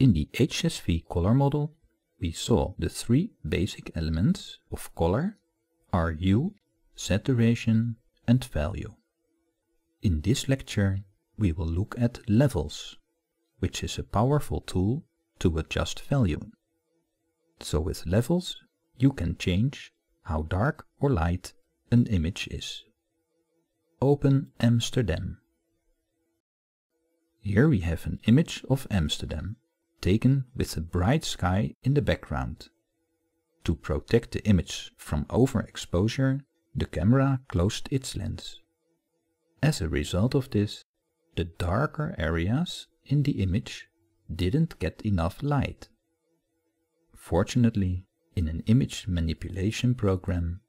In the HSV color model, we saw the three basic elements of color are hue, saturation and value. In this lecture, we will look at levels, which is a powerful tool to adjust value. So with levels, you can change how dark or light an image is. Open Amsterdam. Here we have an image of Amsterdam taken with a bright sky in the background. To protect the image from overexposure, the camera closed its lens. As a result of this, the darker areas in the image didn't get enough light. Fortunately, in an image manipulation program,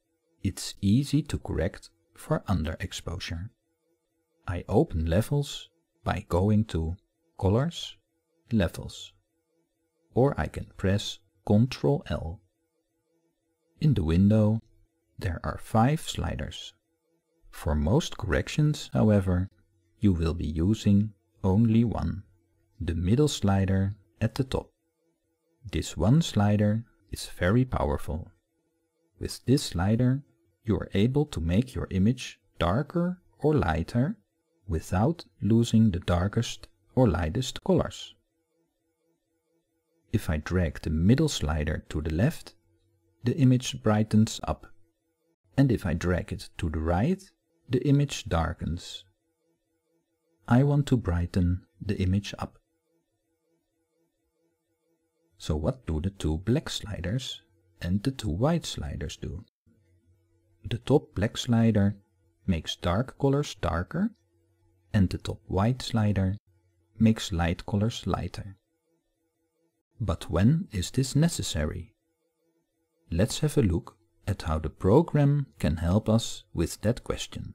it's easy to correct for underexposure. I open levels by going to Colors, Levels or I can press Ctrl L. In the window there are five sliders. For most corrections, however, you will be using only one, the middle slider at the top. This one slider is very powerful. With this slider, you are able to make your image darker or lighter without losing the darkest or lightest colors. If I drag the middle slider to the left, the image brightens up. And if I drag it to the right, the image darkens. I want to brighten the image up. So what do the two black sliders and the two white sliders do? The top black slider makes dark colors darker and the top white slider makes light colors lighter. But when is this necessary? Let's have a look at how the program can help us with that question.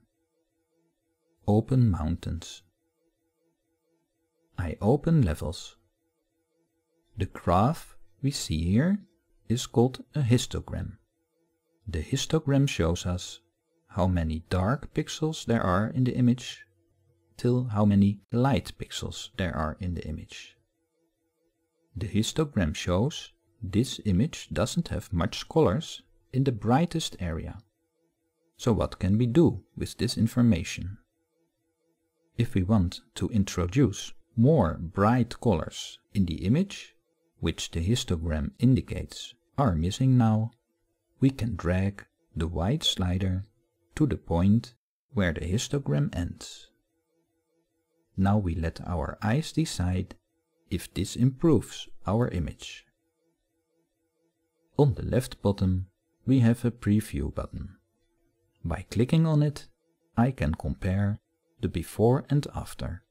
Open mountains. I open levels. The graph we see here is called a histogram. The histogram shows us how many dark pixels there are in the image till how many light pixels there are in the image. The histogram shows this image doesn't have much colors in the brightest area. So what can we do with this information? If we want to introduce more bright colors in the image, which the histogram indicates are missing now, we can drag the white slider to the point where the histogram ends. Now we let our eyes decide if this improves our image. On the left bottom we have a preview button. By clicking on it I can compare the before and after.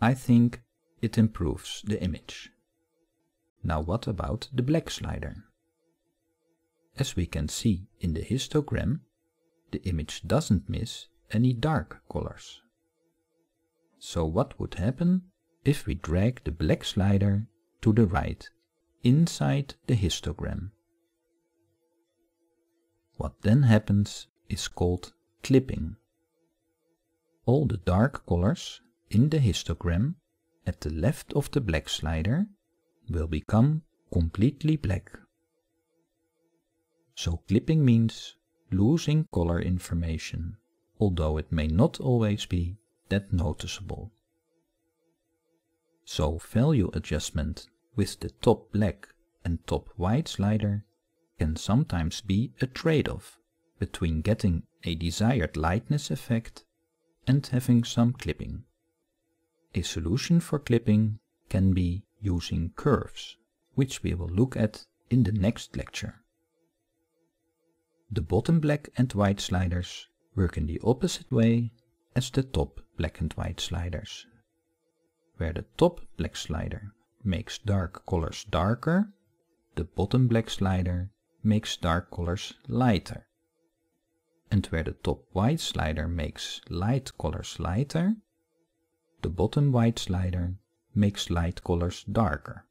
I think it improves the image. Now what about the black slider? As we can see in the histogram, the image doesn't miss any dark colors. So what would happen if we drag the black slider to the right inside the histogram. What then happens is called clipping. All the dark colors in the histogram at the left of the black slider will become completely black. So clipping means losing color information, although it may not always be that noticeable. So value adjustment with the top black and top white slider can sometimes be a trade-off between getting a desired lightness effect and having some clipping. A solution for clipping can be using curves, which we will look at in the next lecture. The bottom black and white sliders work in the opposite way as the top black and white sliders where the top black slider makes dark colors darker, the bottom black slider makes dark colors lighter. And where the top white slider makes light colors lighter, the bottom white slider makes light colors darker.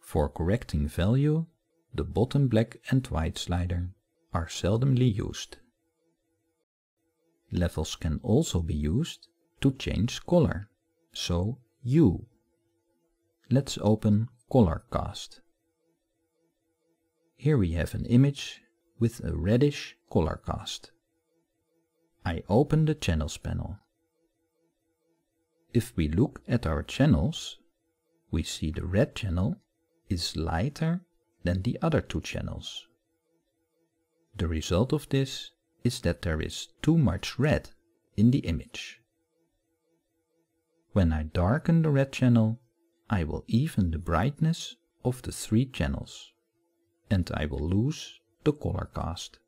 For correcting value, the bottom black and white slider are seldomly used. Levels can also be used to change color so you. Let's open ColorCast. Here we have an image with a reddish color cast. I open the Channels panel. If we look at our channels, we see the red channel is lighter than the other two channels. The result of this is that there is too much red in the image. When I darken the red channel, I will even the brightness of the three channels, and I will lose the color cast.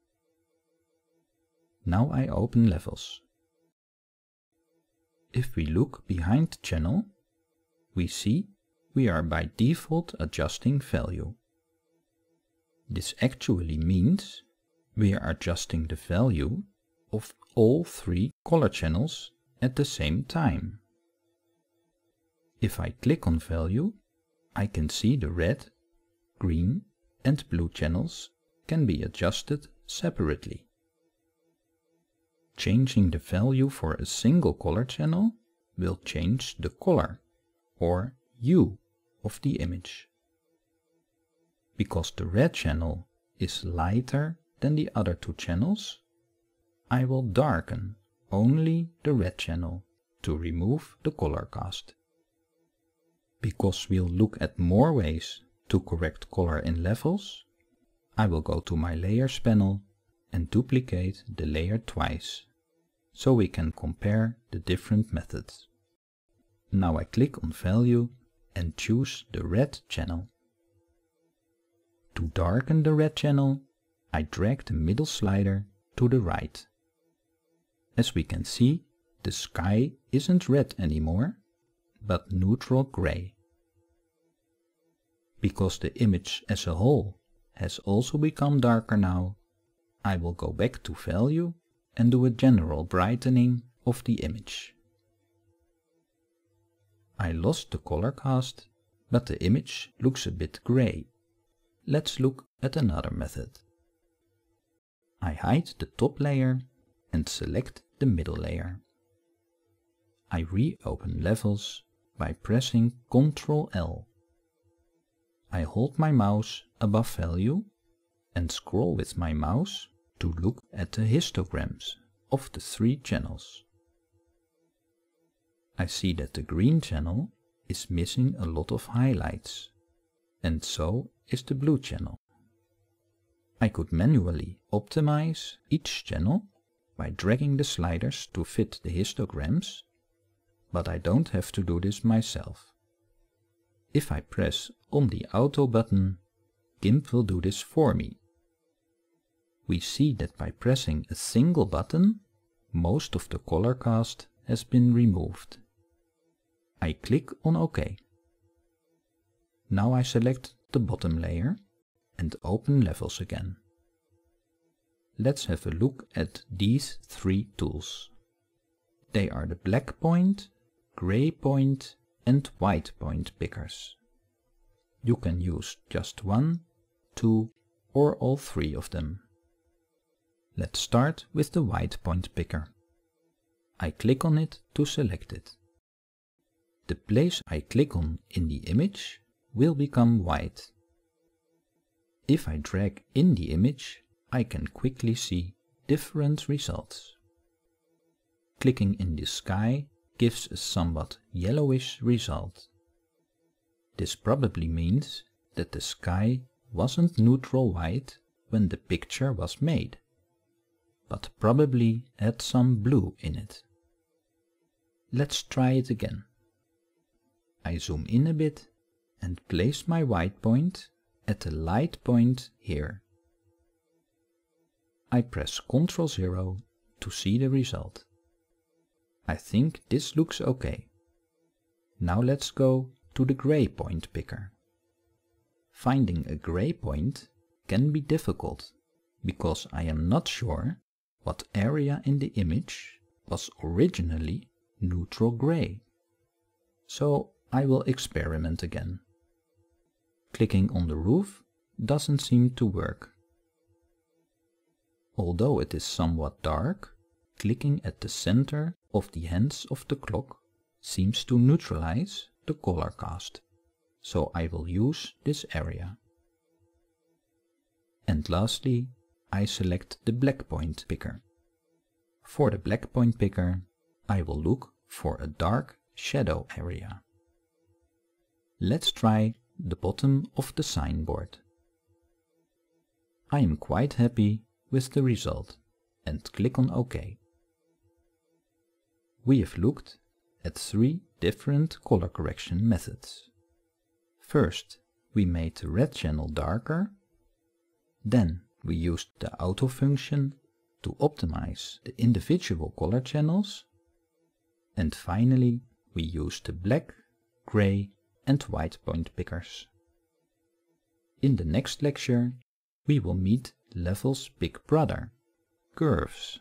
Now I open levels. If we look behind the channel, we see we are by default adjusting value. This actually means we are adjusting the value of all three color channels at the same time. If I click on value, I can see the red, green and blue channels can be adjusted separately. Changing the value for a single color channel will change the color or hue of the image. Because the red channel is lighter than the other two channels, I will darken only the red channel to remove the color cast because we'll look at more ways to correct color in levels, I will go to my Layers panel and duplicate the layer twice, so we can compare the different methods. Now I click on Value and choose the red channel. To darken the red channel, I drag the middle slider to the right. As we can see, the sky isn't red anymore, but neutral gray. Because the image as a whole has also become darker now, I will go back to value and do a general brightening of the image. I lost the color cast, but the image looks a bit gray. Let's look at another method. I hide the top layer and select the middle layer. I reopen levels by pressing Ctrl L. I hold my mouse above value and scroll with my mouse to look at the histograms of the three channels. I see that the green channel is missing a lot of highlights and so is the blue channel. I could manually optimize each channel by dragging the sliders to fit the histograms but I don't have to do this myself. If I press on the auto button, GIMP will do this for me. We see that by pressing a single button, most of the color cast has been removed. I click on OK. Now I select the bottom layer and open levels again. Let's have a look at these three tools. They are the black point, gray point and white point pickers. You can use just one, two or all three of them. Let's start with the white point picker. I click on it to select it. The place I click on in the image will become white. If I drag in the image, I can quickly see different results. Clicking in the sky gives a somewhat yellowish result. This probably means that the sky wasn't neutral white when the picture was made, but probably had some blue in it. Let's try it again. I zoom in a bit and place my white point at the light point here. I press Ctrl 0 to see the result. I think this looks okay. Now let's go to the gray point picker. Finding a gray point can be difficult because I am not sure what area in the image was originally neutral gray. So I will experiment again. Clicking on the roof doesn't seem to work. Although it is somewhat dark, clicking at the center of the hands of the clock seems to neutralize the color cast, so I will use this area. And lastly, I select the black point picker. For the black point picker, I will look for a dark shadow area. Let's try the bottom of the signboard. I am quite happy with the result and click on OK we have looked at three different color correction methods. First, we made the red channel darker. Then we used the auto function to optimize the individual color channels. And finally, we used the black, gray and white point pickers. In the next lecture, we will meet Level's big brother, curves.